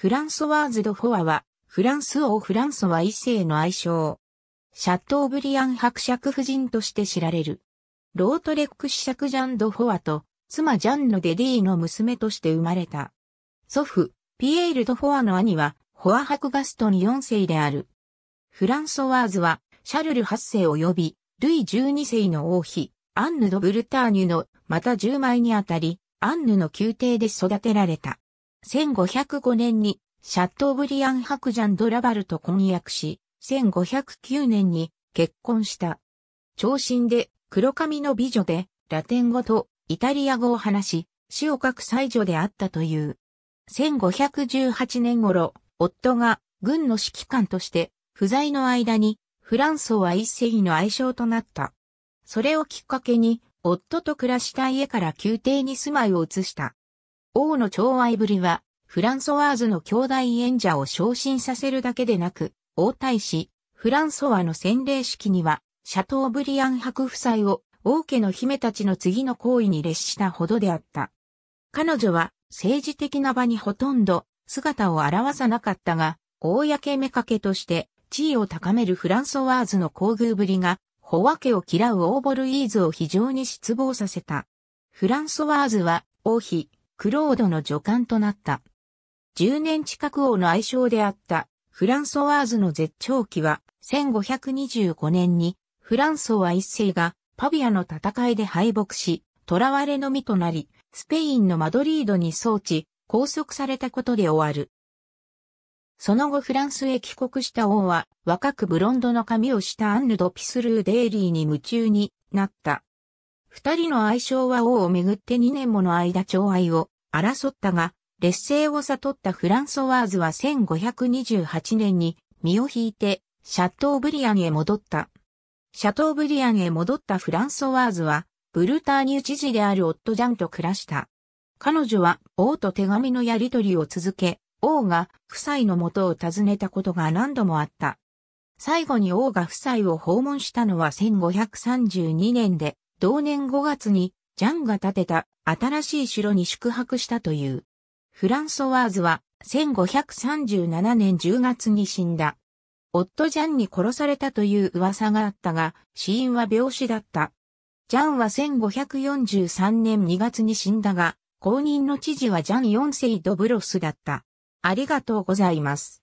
フランソワーズ・ド・フォアは、フランス王フランソワ一世の愛称。シャトーブリアン伯爵夫人として知られる。ロートレック子爵ジャン・ド・フォアと、妻ジャンのデディの娘として生まれた。祖父、ピエール・ド・フォアの兄は、フォア伯ガストン4世である。フランソワーズは、シャルル8世及び、ルイ12世の王妃、アンヌ・ド・ブルターニュの、また10枚にあたり、アンヌの宮廷で育てられた。1505年にシャットーブリアン伯ジャン・ドラバルと婚約し、1509年に結婚した。長身で黒髪の美女でラテン語とイタリア語を話し、詩を書く才女であったという。1518年頃、夫が軍の指揮官として不在の間にフランソは一世の愛称となった。それをきっかけに夫と暮らした家から宮廷に住まいを移した。王の寵愛ぶりは、フランソワーズの兄弟演者を昇進させるだけでなく、王太子、フランソワの洗礼式には、シャトーブリアン伯夫妻を王家の姫たちの次の行為に列したほどであった。彼女は政治的な場にほとんど姿を現さなかったが、公めかけとして地位を高めるフランソワーズの厚遇ぶりが、ホワ家を嫌うオーボルイーズを非常に失望させた。フランソワーズは王妃、クロードの助監となった。10年近く王の愛称であったフランソワーズの絶頂期は1525年にフランソワ一世がパビアの戦いで敗北し、囚われの身となり、スペインのマドリードに装置、拘束されたことで終わる。その後フランスへ帰国した王は若くブロンドの髪をしたアンヌ・ド・ピスルー・デイリーに夢中になった。二人の愛称は王をめぐって2年もの間長愛を争ったが、劣勢を悟ったフランソワーズは1528年に身を引いてシャトーブリアンへ戻った。シャトーブリアンへ戻ったフランソワーズは、ブルターニュ知事である夫ジャンと暮らした。彼女は王と手紙のやり取りを続け、王が夫妻の元を訪ねたことが何度もあった。最後に王が夫妻を訪問したのは1532年で、同年5月にジャンが建てた新しい城に宿泊したという。フランソワーズは1537年10月に死んだ。夫ジャンに殺されたという噂があったが、死因は病死だった。ジャンは1543年2月に死んだが、公認の知事はジャン4世ドブロスだった。ありがとうございます。